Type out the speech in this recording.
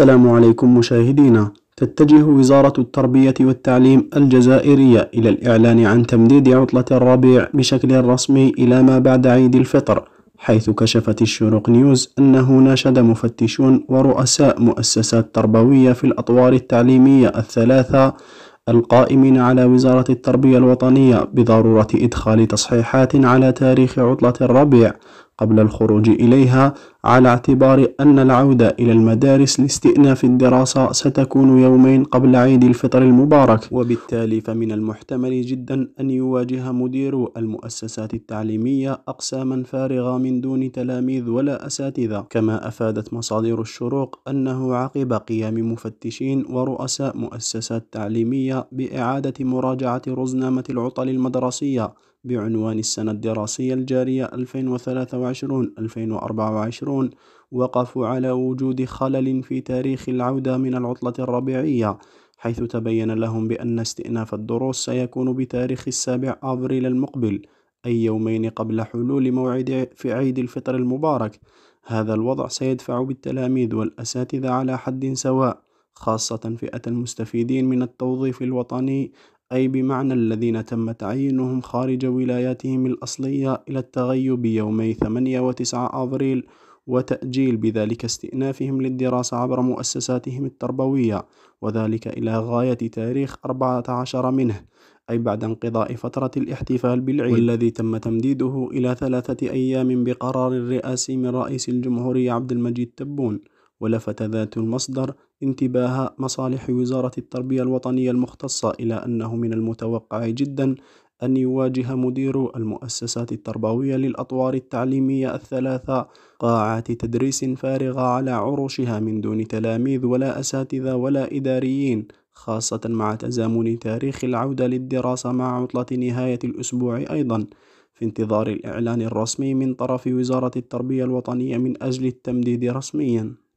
السلام عليكم مشاهدينا تتجه وزارة التربية والتعليم الجزائرية إلى الإعلان عن تمديد عطلة الربيع بشكل رسمي إلى ما بعد عيد الفطر حيث كشفت الشروق نيوز أنه ناشد مفتشون ورؤساء مؤسسات تربوية في الأطوار التعليمية الثلاثة القائمين على وزارة التربية الوطنية بضرورة إدخال تصحيحات على تاريخ عطلة الربيع قبل الخروج إليها على اعتبار أن العودة إلى المدارس لاستئناف الدراسة ستكون يومين قبل عيد الفطر المبارك وبالتالي فمن المحتمل جدا أن يواجه مدير المؤسسات التعليمية أقساما فارغة من دون تلاميذ ولا أساتذة كما أفادت مصادر الشروق أنه عقب قيام مفتشين ورؤساء مؤسسات تعليمية بإعادة مراجعة رزنامة العطل المدرسية بعنوان السنة الدراسية الجارية 2023-2024 وقفوا على وجود خلل في تاريخ العودة من العطلة الربيعية حيث تبين لهم بأن استئناف الدروس سيكون بتاريخ السابع أبريل المقبل أي يومين قبل حلول موعد في عيد الفطر المبارك هذا الوضع سيدفع بالتلاميذ والأساتذة على حد سواء خاصة فئة المستفيدين من التوظيف الوطني أي بمعنى الذين تم تعيينهم خارج ولاياتهم الأصلية إلى التغيب يومي 8 و 9 أبريل وتأجيل بذلك استئنافهم للدراسة عبر مؤسساتهم التربوية وذلك إلى غاية تاريخ 14 منه أي بعد انقضاء فترة الاحتفال بالعيد والذي تم تمديده إلى ثلاثة أيام بقرار رئاسي من رئيس الجمهورية عبد المجيد تبون ولفت ذات المصدر انتباه مصالح وزارة التربية الوطنية المختصة إلى أنه من المتوقع جدا أن يواجه مدير المؤسسات التربوية للأطوار التعليمية الثلاثة قاعات تدريس فارغة على عروشها من دون تلاميذ ولا أساتذة ولا إداريين خاصة مع تزامن تاريخ العودة للدراسة مع عطلة نهاية الأسبوع أيضا في انتظار الإعلان الرسمي من طرف وزارة التربية الوطنية من أجل التمديد رسميا